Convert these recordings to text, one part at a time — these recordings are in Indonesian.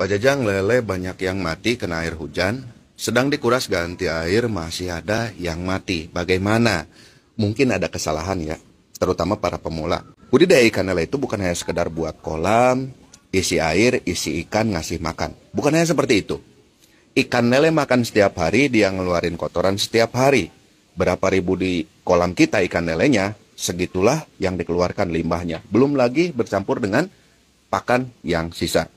Pak Jajang, lele banyak yang mati kena air hujan, sedang dikuras ganti air masih ada yang mati. Bagaimana? Mungkin ada kesalahan ya, terutama para pemula. Budidaya ikan lele itu bukan hanya sekedar buat kolam, isi air, isi ikan, ngasih makan. Bukan hanya seperti itu. Ikan lele makan setiap hari, dia ngeluarin kotoran setiap hari. Berapa ribu di kolam kita ikan lelenya, segitulah yang dikeluarkan limbahnya. Belum lagi bercampur dengan pakan yang sisa.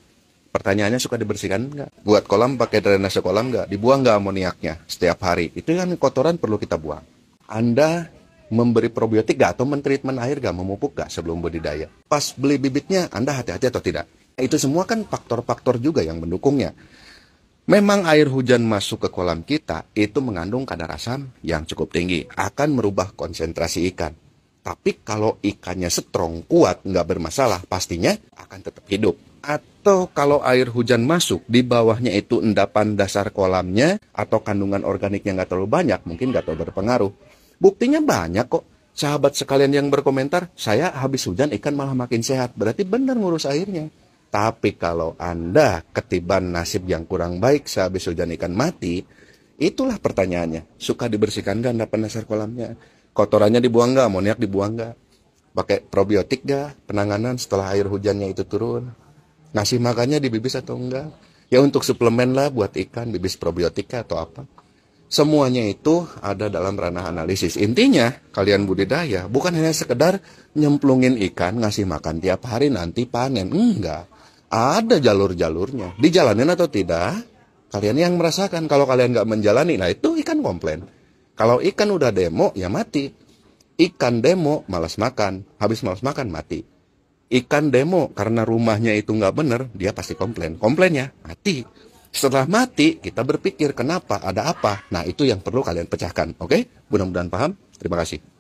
Pertanyaannya suka dibersihkan nggak? Buat kolam pakai drainase kolam nggak? Dibuang nggak amoniaknya setiap hari? Itu kan kotoran perlu kita buang. Anda memberi probiotik nggak atau mentreatment air nggak memupuk nggak sebelum budidaya? Pas beli bibitnya Anda hati-hati atau tidak? Itu semua kan faktor-faktor juga yang mendukungnya. Memang air hujan masuk ke kolam kita itu mengandung kadar asam yang cukup tinggi, akan merubah konsentrasi ikan. Tapi kalau ikannya strong, kuat, nggak bermasalah, pastinya akan tetap hidup atau kalau air hujan masuk di bawahnya itu endapan dasar kolamnya atau kandungan organiknya nggak terlalu banyak mungkin nggak terlalu berpengaruh buktinya banyak kok sahabat sekalian yang berkomentar saya habis hujan ikan malah makin sehat berarti benar ngurus airnya tapi kalau anda ketiban nasib yang kurang baik sehabis hujan ikan mati itulah pertanyaannya suka dibersihkan nggak endapan dasar kolamnya kotorannya dibuang nggak amoniak dibuang nggak pakai probiotik gak penanganan setelah air hujannya itu turun Nasi makannya dibibis atau enggak? Ya untuk suplemen lah buat ikan, bibis probiotika atau apa. Semuanya itu ada dalam ranah analisis. Intinya, kalian budidaya bukan hanya sekedar nyemplungin ikan, ngasih makan tiap hari nanti panen. Enggak. Ada jalur-jalurnya. Dijalanin atau tidak, kalian yang merasakan. Kalau kalian nggak menjalani, nah itu ikan komplain. Kalau ikan udah demo, ya mati. Ikan demo, malas makan. Habis malas makan, mati ikan demo karena rumahnya itu nggak bener, dia pasti komplain. Komplainnya mati. Setelah mati, kita berpikir kenapa, ada apa. Nah, itu yang perlu kalian pecahkan. Oke, mudah-mudahan paham. Terima kasih.